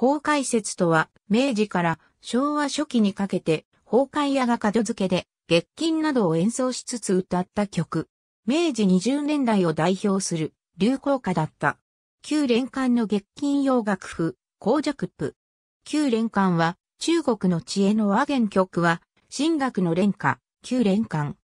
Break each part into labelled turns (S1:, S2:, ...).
S1: 法解説とは、明治から昭和初期にかけて、法解やが角付けで、月金などを演奏しつつ歌った曲。明治20年代を代表する流行歌だった。旧連冠の月金洋楽譜、紅弱譜。旧連冠は、中国の知恵の和弦曲は、神学の連歌、旧連冠。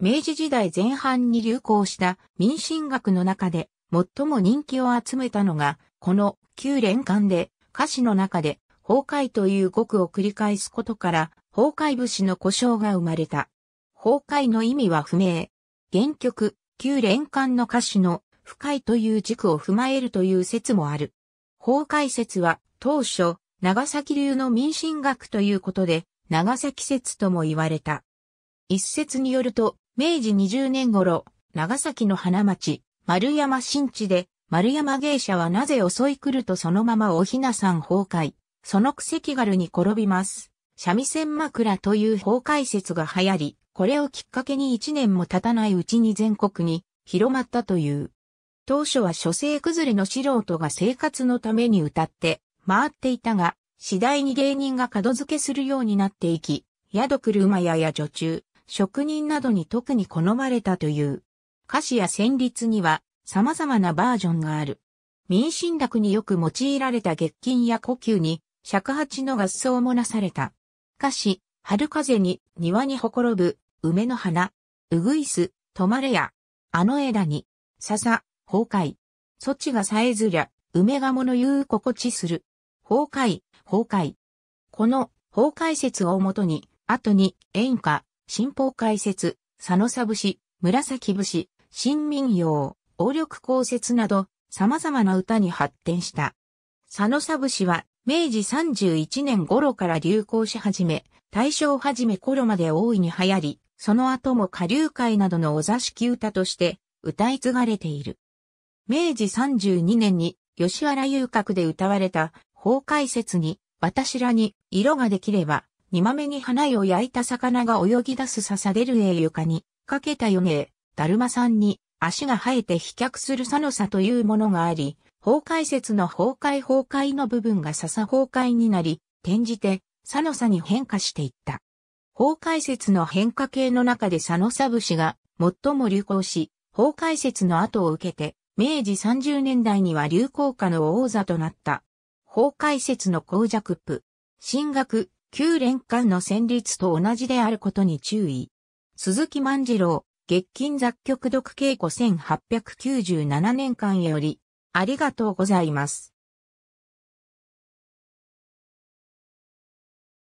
S1: 明治時代前半に流行した民進学の中で最も人気を集めたのが、この旧連冠で、歌詞の中で崩壊という語句を繰り返すことから崩壊節の故障が生まれた。崩壊の意味は不明。原曲、旧連環の歌詞の不快という軸を踏まえるという説もある。崩壊説は当初、長崎流の民進学ということで、長崎説とも言われた。一説によると、明治20年頃、長崎の花町、丸山新地で、丸山芸者はなぜ襲い来るとそのままおひなさん崩壊。そのくせ気軽に転びます。三味線枕という崩壊説が流行り、これをきっかけに一年も経たないうちに全国に広まったという。当初は諸生崩れの素人が生活のために歌って回っていたが、次第に芸人が角付けするようになっていき、宿車屋や女中、職人などに特に好まれたという。歌詞や旋律には様々なバージョンがある。民進楽によく用いられた月金や呼吸に尺八の合奏もなされた。歌詞、春風に庭にほころぶ梅の花、うぐいす、止まれや、あの枝に、笹、崩壊。そちがさえずりゃ、梅がもの言う心地する。崩壊、崩壊。この崩壊説をもとに、後に演歌、新法解説、佐野さ節、紫節、新民謡、王力公説など、様々な歌に発展した。佐野サブ氏は、明治31年頃から流行し始め、大正始め頃まで大いに流行り、その後も下流会などのお座敷歌として歌い継がれている。明治32年に吉原遊郭で歌われた法解説に、私らに色ができれば、煮豆に花を焼いた魚が泳ぎ出す刺されるえ床に、かけたよねだるまさんに足が生えて飛脚するノサというものがあり、崩壊説の崩壊崩壊の部分が笹崩壊になり、転じて、佐野サに変化していった。崩壊説の変化系の中で佐野さ節が最も流行し、崩壊説の後を受けて、明治30年代には流行家の王座となった。崩壊説の公弱部、進学、旧連間の旋律と同じであることに注意。鈴木万次郎、月金雑局読古1 8 9 7年間より、ありがとうございます。